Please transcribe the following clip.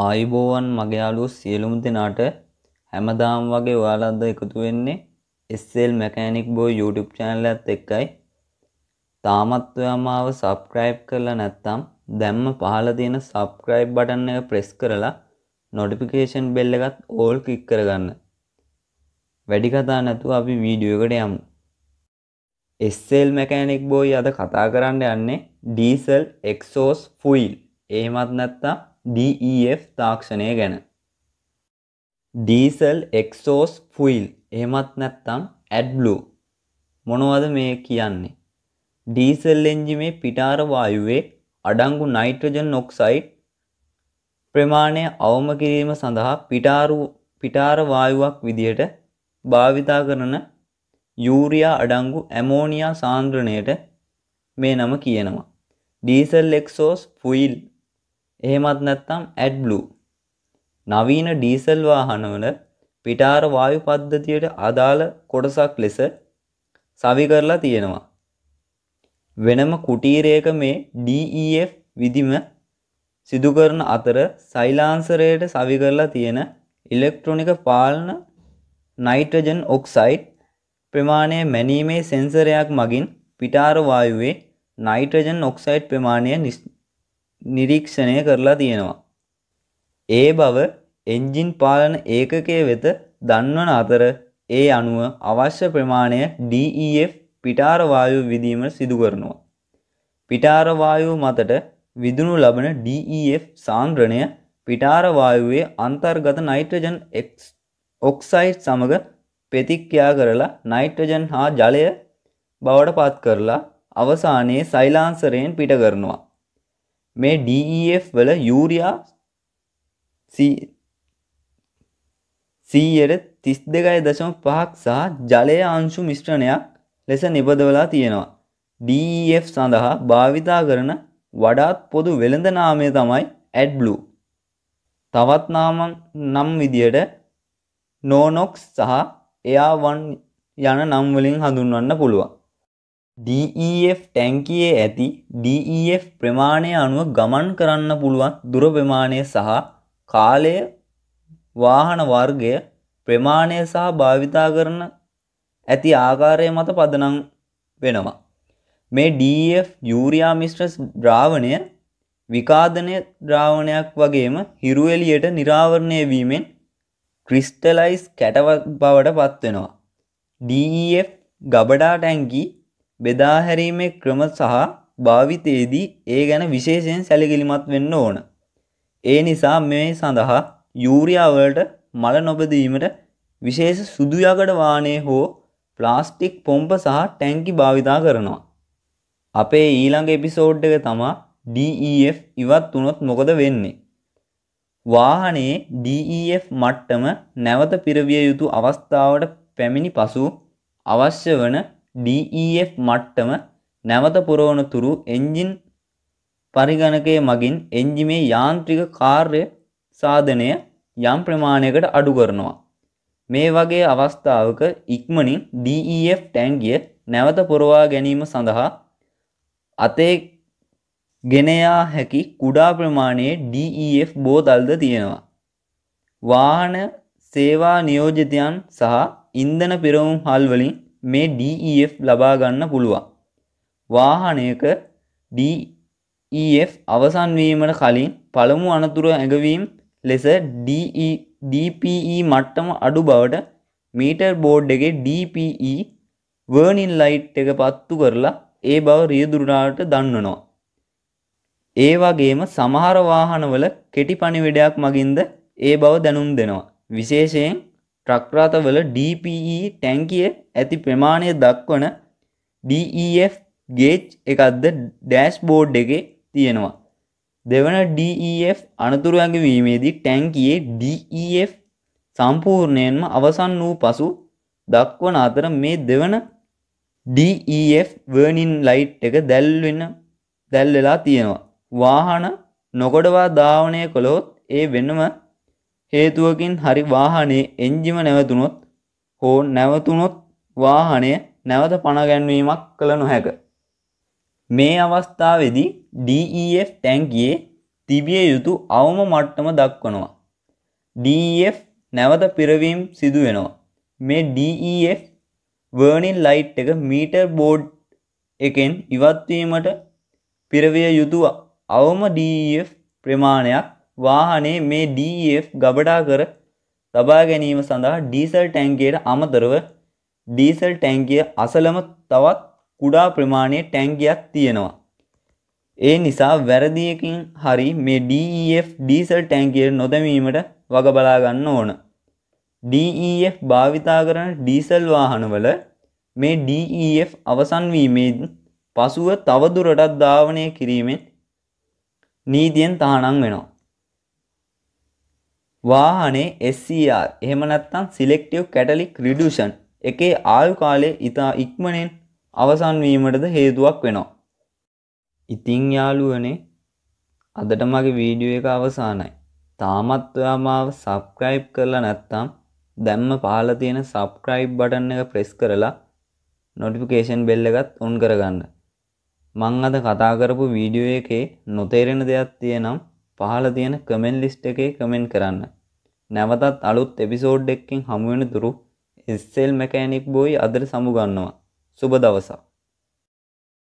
ආයුබෝවන් මගේ යාළුවෝ සියලුම දෙනාට හැමදාම වගේ ඔයාලත් එකතු වෙන්නේ SL Mechanic Boy YouTube channel එකත් එක්කයි. තාමත් ඔයා මාව subscribe කරලා නැත්නම් දැම්ම පහළ තියෙන subscribe button එක press කරලා notification bell එකත් all click කරගන්න. වැඩි කතා නැතුව අපි වීඩියෝ එකට යමු. SL Mechanic Boy අද කතා කරන්න යන්නේ diesel exhaust fuel. එහෙමත් නැත්නම් DEF තාක්ෂණය ගැන. ඩීසල් එක්සෝස් ෆුයිල් එහෙමත් නැත්තම් ඇඩ්බ්ලූ මොනවද මේ කියන්නේ. ඩීසල් එන්ජිමේ පිටාර වායුවේ අඩංගු නයිට්‍රජන් ඔක්සයිඩ් ප්‍රමාණය අවම කිරීම සඳහා පිටාරු පිටාර වායුවක් විදියට භාවිතා කරන යූරියා අඩංගු ඇමෝනියා සාන්ද්‍රණයට මේ නම කියනවා. ඩීසල් එක්සෝස් ෆුයිල් එහෙමත් නැත්නම් AdBlue නවීන ඩීසල් වාහනවල පිටාර වායු පද්ධතියට අදාළ කොටසක් ලෙස සවි කරලා තියෙනවා. වෙනම කුටීරයක මේ DEF විදිම සිදු කරන අතර සයිලාන්සරයට සවි කරලා තියෙන ඉලෙක්ට්‍රොනික පාලන නයිට්‍රජන් ඔක්සයිඩ් ප්‍රමාණය මැනීමේ සෙන්සරයක් මගින් පිටාර වායුවේ නයිට්‍රජන් ඔක්සයිඩ් ප්‍රමාණය නිරීක්ෂණය කරලා තියෙනවා. ඒ බව එන්ජින් පාලන ඒකකය වෙත දන්වන අතර ඒ අනුව අවශ්‍ය ප්‍රමාණය DEF පිටාරවායු විදීම සිදු කරනවා. පිටාරවායුව මතට විදුණු ලබන DEF සාන්ද්‍රණය පිටාරවායුවේ අන්තර්ගත නයිට්‍රජන් ඔක්සයිඩ් සමඟ ප්‍රතික්‍රියා කරලා නයිට්‍රජන් හා ජලය බවට පත් කරලා අවසානයේ සෛලාන්සරයෙන් පිට කරනවා. මේ DEF වල යූරයා සීයට e තිස් දෙකයි දශම පහක් සහ ජලය අංශු මිශ්‍රණයක් ලෙස නිබදවලා තියෙනවා. DEF සඳහා භාවිතා කරන වඩාත් පොදු වෙළඳ නාමය තමයි ඇඩ්බ්ලු. තවත් නම් විදියට නෝනොක්ස් සහ එයා වන් යන නම් වලින් හඳුන්වන්න පුළුවන්. DEF ටැංකියේ ඇති DEF ප්‍රමාණය අනුව ගමන් කරන්න පුළුවන් දුර ප්‍රමාණය සහ කාලය වාහන වර්ගය ප්‍රමාණය සහ භාවිතා කරන ඇති ආකාරය මත පදනම් වෙනවා. මේ DEF යූරයා මිස්ට්‍රස් ද්‍රාවණය විකාදනය ද්‍රාවණයක් වගේම හිරු එළියට නිරාවරණය වීමෙන් ක්‍රිස්ටලයිස් කැටවක් බවට පත්වෙනවා. DEF ගබඩා ටැංකී බෙදාහැරීමේ ක්‍රම සහ භාවිතයේදී ඒ ගැන විශේෂයෙන් සැලකිලිමත් වෙන්න ඕන. ඒ නිසා මේ සඳහා යූරියා වලට මල නොබදීමට විශේෂ සුදු යකඩ වාහනේ හෝ ප්ලාස්ටික් පොම්ප සහ ටැංකි භාවිතා කරනවා. අපේ ඊළඟ එපිසෝඩ් එක තමා DEF ඉවත් වුණොත් මොකද වෙන්නේ? වාහනේ DEF මට්ටම නැවත පිරවිය යුතු අවස්ථාවට පැමිණි පසු අවශ්‍ය වන DEF මට්ටම නැවත පුරවන තුරු එන්ජින් පරිගණකය මගින් එන්ජිමේ යාන්ත්‍රික කාර්ය සාධනය යම් ප්‍රමාණයකට අඩු කරනවා. මේ වගේ අවස්ථාවක ඉක්මනින් DEF ටැන්ගිය නැවත පොරවා ගැනීම සඳහා අතේ ගෙනයා හැකි කුඩා ප්‍රමාණයේ DEF බෝතල්ද තියෙනවා. වාහන සේවා නියෝජිතයන් සහ ඉන්ධන පිරවුම් හල්වලින් මේ DEF ලබා ගන්න පුළුවන්. වාහනයක DEF අවසන් වීමට කලින් පළමු අනතුරු ඇඟවීම ලෙස DE DPE මට්ටම අඩු බවට මීටර් බෝඩ් එකේ DPE වර්නින් ලයිට් එක පත්තු කරලා ඒ බව රියදුරුනාට දන්වනවා. ඒ වගේම සමහර වාහනවල කෙටි පණිවිඩයක් මගින්ද ඒ බව දැනුම් දෙනවා. විශේෂයෙන් ට්‍රක්රාතවල DPE ටැංකිය ඇති ප්‍රමාණය දක්වන DEF ගේච් එකක්ද ඩෑස් බෝඩ් එකේ තියෙනවා. දෙවන DEF අනතුරු ඇඟවීමේදී ටැංකියේ DEF සම්පූර්ණයෙන්ම අවසන් වූ පසු දක්වන අතර මේ දෙවන DEF වර්නින් ලයිට් එක දැල්වෙන දැල් වෙලා තියෙනවා. වාහන නොකොඩවා ධාවනය කළොත් ඒ වෙනම හේතුවකින් හරි වාහනේ එන්ජිම නැවතුනොත් හෝ නැවතුනොත් වාහනය නැවත පණගැන්වීමක් කළ නොහැක. මේ අවස්ථාවේදී DEF ටැංකියේ තිබිය යුතු අවම මට්ටම දක්වනවා. DEF නැවත පිරවීම් සිදු වෙනවා. මේ DEF වර්නින් ලයිට් එක මීටර් බෝඩ් එකෙන් ඉවත්වීමට පිරවිය යුතු අවම DEF ප්‍රමාණයක් වාහනේ මේ DEF ගබඩා කර තබා ගැනීම සඳහා ඩීසල් ටැංකියට අමතරව ඩීසල් ටැංකිය අසලම තවත් කුඩා ප්‍රමාණයේ ටැංකියක් තියෙනවා. ඒ නිසා වැරදියකින් හරි මේ DEF ඩීසල් ටැංකිය නොදැමීමට වග බලා ගන්න ඕන. DEF භාවිතා කරන ඩීසල් වාහනවල මේ DEF අවසන් වීමෙන් පසුව තවදුරටත් ධාවනය කිරීමෙන් නීතියෙන් තහනම් වෙනවා. වාහනේ SCR එහෙම නැත්නම් සිලෙක්ටිව් කැටලික් රිඩියුෂන් එකේ ආයු කාලය ඉතා ඉක්මනෙන් අවසන් වීමටද හේතුවක් වෙනවා. ඉතින් යාළුවනේ අදට මගේ වීඩියෝ එක අවසానයි. තාමත් ඔයා මාව subscribe කරලා නැත්නම් දැම්ම පහළ තියෙන subscribe button එක press කරලා notification bell එකත් on කරගන්න. මං අද කතා කරපු වීඩියෝ එකේ නොතේරෙන දෙයක් තියෙනම් පහල තියෙන කමෙන් ලිස්ට් එකේ කමෙන්ට් කරන්න. නැවතත් අලුත් එපිසෝඩ් එකකින් හමුවෙන තුරු එස්සෙල් මැකෑනික් බෝයි අදට සමුගන්නවා. සුබ දවසක්.